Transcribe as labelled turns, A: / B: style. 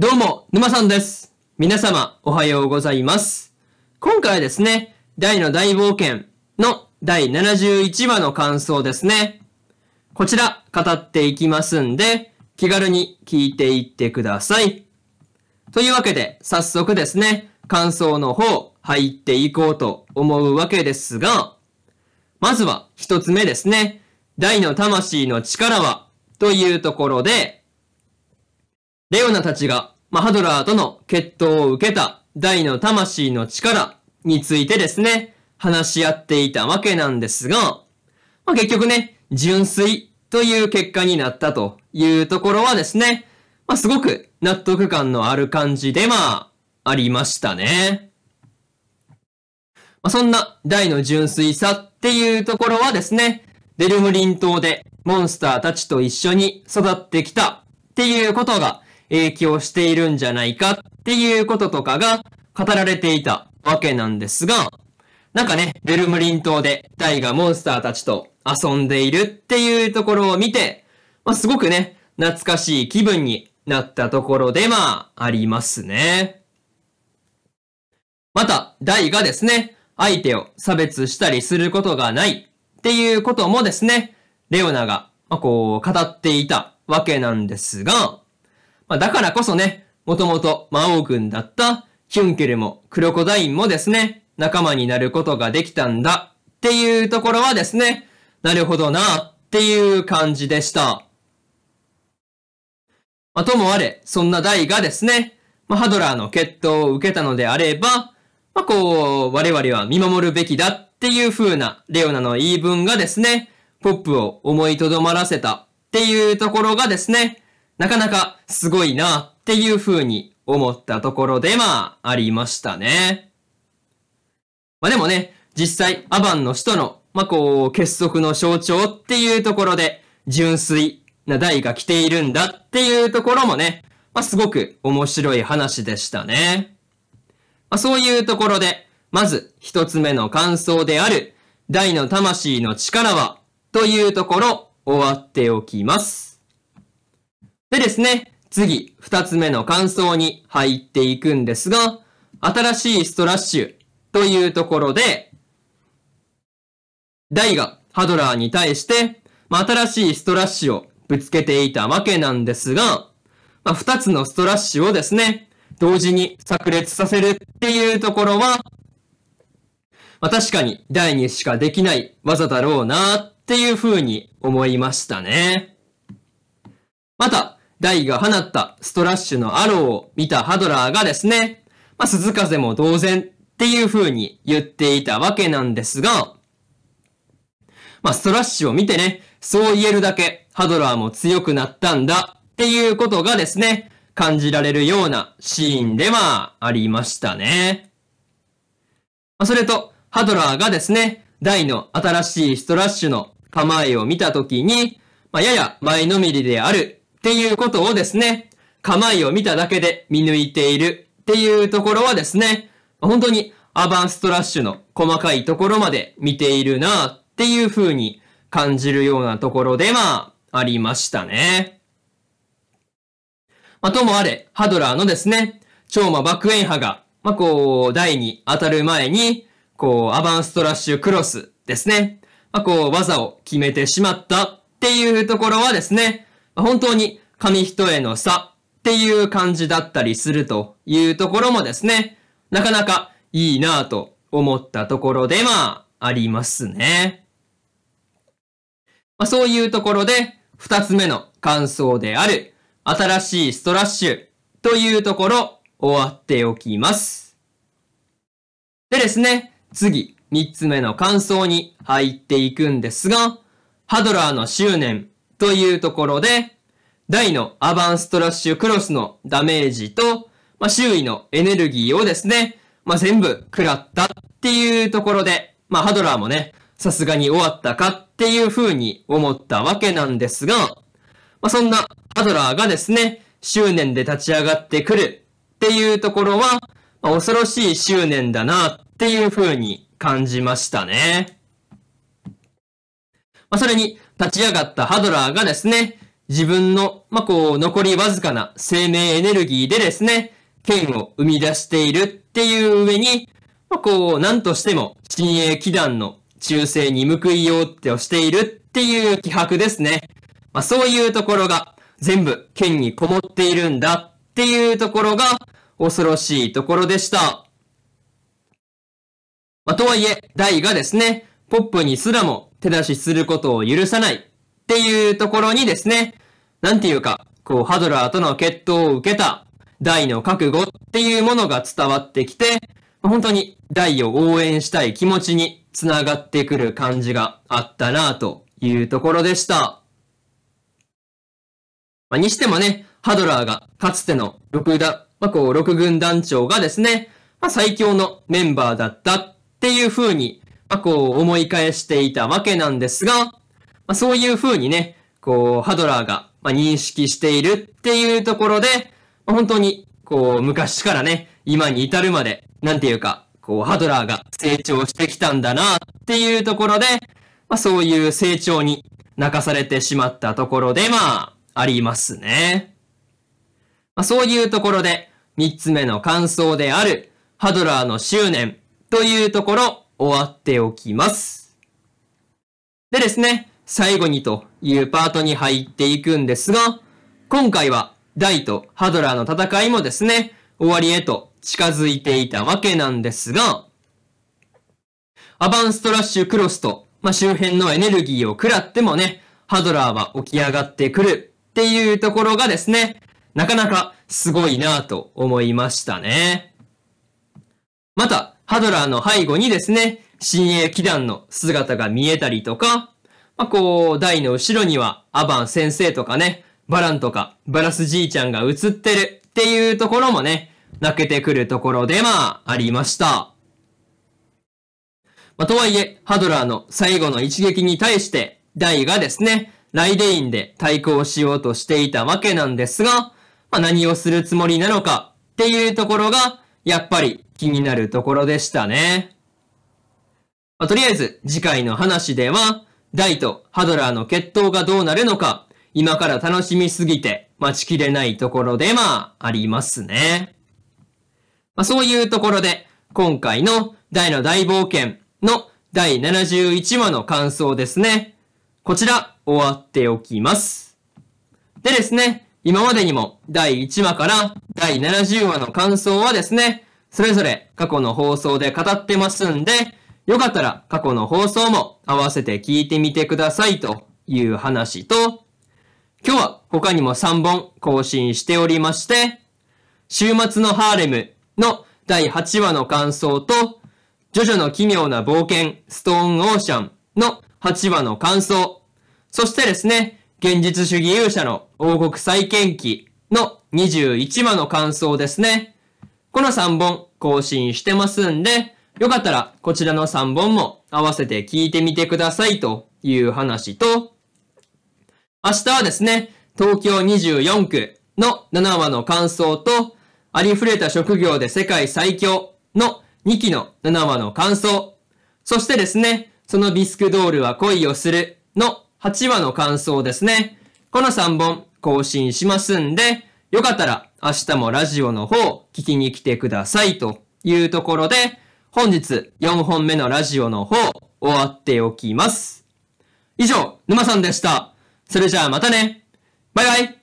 A: どうも、沼さんです。皆様、おはようございます。今回はですね、大の大冒険の第71話の感想ですね。こちら、語っていきますんで、気軽に聞いていってください。というわけで、早速ですね、感想の方、入っていこうと思うわけですが、まずは一つ目ですね、大の魂の力は、というところで、レオナたちが、まあ、ハドラーとの決闘を受けた大の魂の力についてですね、話し合っていたわけなんですが、まあ、結局ね、純粋という結果になったというところはですね、まあ、すごく納得感のある感じでまあ、ありましたね。まあ、そんな大の純粋さっていうところはですね、デルムリン島でモンスターたちと一緒に育ってきたっていうことが、影響しているんじゃないかっていうこととかが語られていたわけなんですが、なんかね、ベルムリン島でダイがモンスターたちと遊んでいるっていうところを見て、まあ、すごくね、懐かしい気分になったところでまあ、ありますね。また、ダイがですね、相手を差別したりすることがないっていうこともですね、レオナが、まあ、こう、語っていたわけなんですが、まあ、だからこそね、もともと魔王軍だったキュンケルもクロコダインもですね、仲間になることができたんだっていうところはですね、なるほどなっていう感じでした。まあ、ともあれ、そんなダイがですね、まあ、ハドラーの決闘を受けたのであれば、まあ、こう、我々は見守るべきだっていう風なレオナの言い分がですね、ポップを思いとどまらせたっていうところがですね、なかなかすごいなっていう風に思ったところで、まあ、ありましたね。まあでもね、実際、アバンの使との、まあこう、結束の象徴っていうところで、純粋な台が来ているんだっていうところもね、まあすごく面白い話でしたね。まあそういうところで、まず一つ目の感想である、大の魂の力は、というところ、終わっておきます。でですね、次、二つ目の感想に入っていくんですが、新しいストラッシュというところで、ダイがハドラーに対して、まあ、新しいストラッシュをぶつけていたわけなんですが、まあ、二つのストラッシュをですね、同時に炸裂させるっていうところは、まあ、確かに台にしかできない技だろうなっていう風に思いましたね。また、大が放ったストラッシュのアローを見たハドラーがですね、まあ、鈴風も同然っていう風に言っていたわけなんですが、まあ、ストラッシュを見てね、そう言えるだけハドラーも強くなったんだっていうことがですね、感じられるようなシーンではありましたね。まあ、それと、ハドラーがですね、大の新しいストラッシュの構えを見たときに、まあ、やや前のみりであるっていうことをですね、構えを見ただけで見抜いているっていうところはですね、本当にアバンストラッシュの細かいところまで見ているなっていう風に感じるようなところではあ、ありましたね。まあ、ともあれ、ハドラーのですね、超魔爆炎波が、まあ、こう、台に当たる前に、こう、アバンストラッシュクロスですね。まあ、こう、技を決めてしまったっていうところはですね、本当に紙一重の差っていう感じだったりするというところもですね、なかなかいいなぁと思ったところで、はあ、ありますね。まあ、そういうところで、二つ目の感想である、新しいストラッシュというところ、終わっておきます。でですね、次、三つ目の感想に入っていくんですが、ハドラーの執念というところで、大のアバンストラッシュクロスのダメージと、まあ、周囲のエネルギーをですね、まあ、全部食らったっていうところで、まあ、ハドラーもね、さすがに終わったかっていう風に思ったわけなんですが、まあ、そんなハドラーがですね、執念で立ち上がってくるっていうところは、まあ、恐ろしい執念だなっていう風に感じましたね。まあ、それに、立ち上がったハドラーがですね、自分の、まあ、こう、残りわずかな生命エネルギーでですね、剣を生み出しているっていう上に、まあ、こう、何としても、新鋭祈団の忠誠に報いようってをしているっていう気迫ですね。まあ、そういうところが、全部剣にこもっているんだっていうところが、恐ろしいところでした。まあ、とはいえ、大がですね、ポップにすらも手出しすることを許さないっていうところにですね、なんていうか、こう、ハドラーとの決闘を受けた大の覚悟っていうものが伝わってきて、本当に大を応援したい気持ちにつながってくる感じがあったなというところでした。まあ、にしてもね、ハドラーがかつての六だ、まあ、こう、六軍団長がですね、まあ、最強のメンバーだったっていう風に過去を思い返していたわけなんですが、まあ、そういう風にね、こう、ハドラーが、まあ、認識しているっていうところで、まあ、本当に、こう、昔からね、今に至るまで、なんていうか、こう、ハドラーが成長してきたんだなっていうところで、まあ、そういう成長に泣かされてしまったところで、まあ、ありますね。まあ、そういうところで、三つ目の感想である、ハドラーの執念というところ、終わっておきます。でですね、最後にというパートに入っていくんですが、今回は大とハドラーの戦いもですね、終わりへと近づいていたわけなんですが、アバンストラッシュクロスと、まあ、周辺のエネルギーを食らってもね、ハドラーは起き上がってくるっていうところがですね、なかなかすごいなぁと思いましたね。また、ハドラーの背後にですね、新鋭騎団の姿が見えたりとか、まあ、こう、台の後ろにはアバン先生とかね、バランとか、バラスじいちゃんが映ってるっていうところもね、泣けてくるところでまあ、ありました。まあ、とはいえ、ハドラーの最後の一撃に対して、イがですね、ライデインで対抗しようとしていたわけなんですが、まあ、何をするつもりなのかっていうところが、やっぱり気になるところでしたね。まあ、とりあえず、次回の話では、ダイとハドラーの決闘がどうなるのか、今から楽しみすぎて待ちきれないところでまあ、ありますね。まあ、そういうところで、今回のイの大冒険の第71話の感想ですね。こちら、終わっておきます。でですね、今までにも第1話から第70話の感想はですね、それぞれ過去の放送で語ってますんで、よかったら過去の放送も合わせて聞いてみてくださいという話と、今日は他にも3本更新しておりまして、週末のハーレムの第8話の感想と、ジョジョの奇妙な冒険ストーンオーシャンの8話の感想、そしてですね、現実主義勇者の王国再建記の21話の感想ですね。この3本更新してますんで、よかったらこちらの3本も合わせて聞いてみてくださいという話と、明日はですね、東京24区の7話の感想と、ありふれた職業で世界最強の2期の7話の感想、そしてですね、そのビスクドールは恋をするの8話の感想ですね。この3本更新しますんで、よかったら明日もラジオの方聞きに来てくださいというところで、本日4本目のラジオの方終わっておきます。以上、沼さんでした。それじゃあまたね。バイバイ。